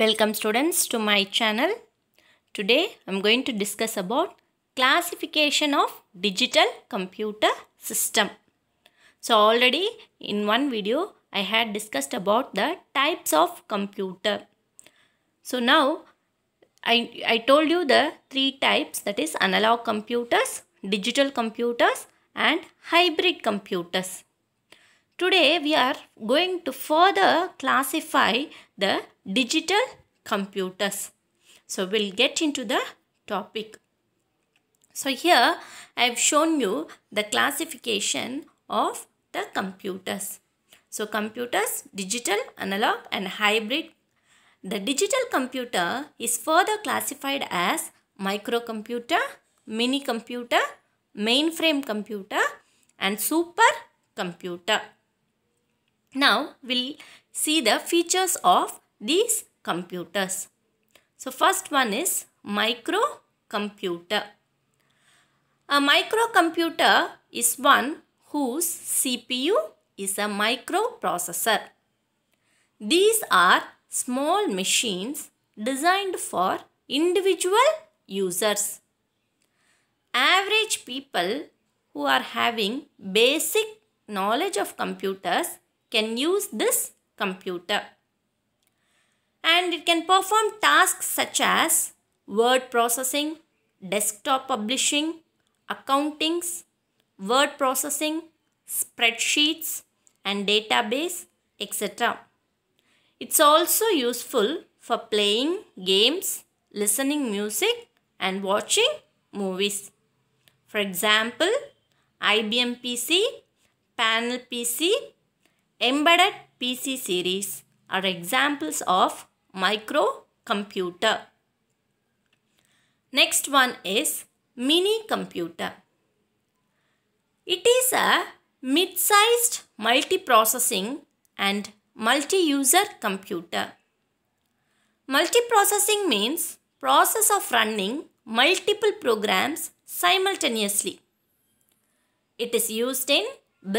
Welcome students to my channel. Today I am going to discuss about classification of digital computer system. So already in one video I had discussed about the types of computer. So now I, I told you the three types that is analog computers, digital computers and hybrid computers. Today we are going to further classify the digital computers. So we'll get into the topic. So here I have shown you the classification of the computers. So computers, digital, analog and hybrid. The digital computer is further classified as microcomputer, mini computer, mainframe computer and super computer. Now we'll see the features of these computers. So first one is microcomputer. A microcomputer is one whose CPU is a microprocessor. These are small machines designed for individual users. Average people who are having basic knowledge of computers can use this computer and it can perform tasks such as word processing, desktop publishing, accountings, word processing, spreadsheets and database, etc. It's also useful for playing games, listening music and watching movies. For example, IBM PC, Panel PC, Embedded PC series are examples of microcomputer. Next one is mini computer. It is a mid-sized multiprocessing and multi-user computer. Multiprocessing means process of running multiple programs simultaneously. It is used in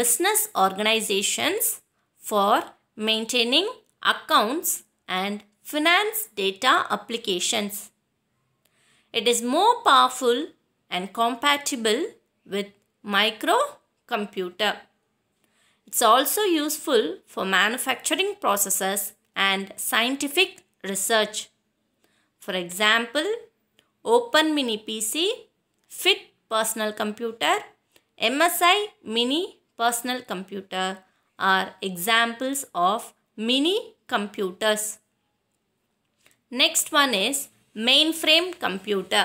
business organizations for maintaining accounts and finance data applications. It is more powerful and compatible with microcomputer. It's also useful for manufacturing processes and scientific research. For example, Open Mini PC, Fit Personal Computer, MSI Mini Personal Computer are examples of mini computers. Next one is mainframe computer.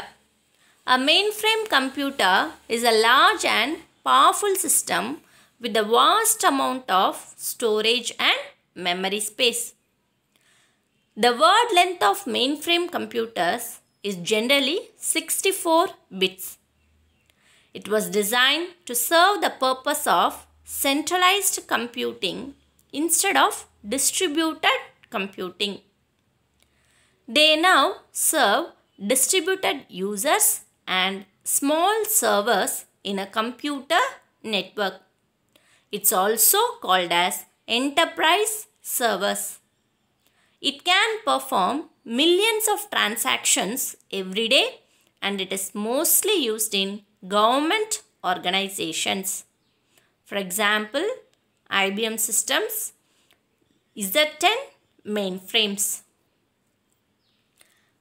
A mainframe computer is a large and powerful system with a vast amount of storage and memory space. The word length of mainframe computers is generally 64 bits. It was designed to serve the purpose of centralized computing instead of distributed computing. They now serve distributed users and small servers in a computer network. It's also called as enterprise servers. It can perform millions of transactions every day and it is mostly used in government organizations. For example, IBM systems, Z10 mainframes.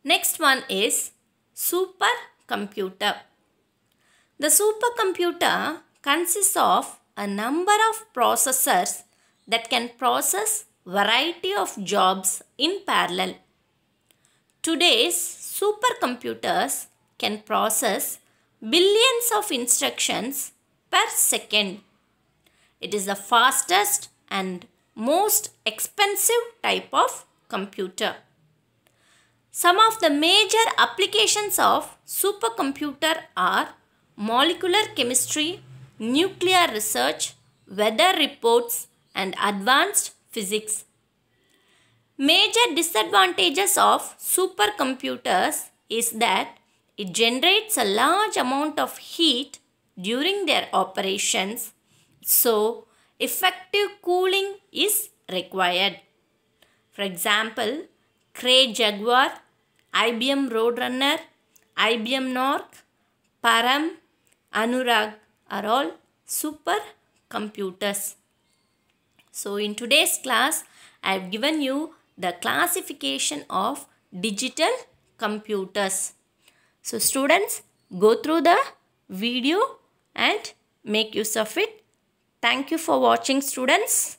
Next one is supercomputer. The supercomputer consists of a number of processors that can process variety of jobs in parallel. Today's supercomputers can process billions of instructions per second. It is the fastest and most expensive type of computer. Some of the major applications of supercomputer are molecular chemistry, nuclear research, weather reports and advanced physics. Major disadvantages of supercomputers is that it generates a large amount of heat during their operations, so effective cooling is required. For example, Cray Jaguar, IBM Roadrunner, IBM Nork, Param, Anurag are all super computers. So in today's class, I have given you the classification of digital computers. So students, go through the video and make use of it. Thank you for watching students.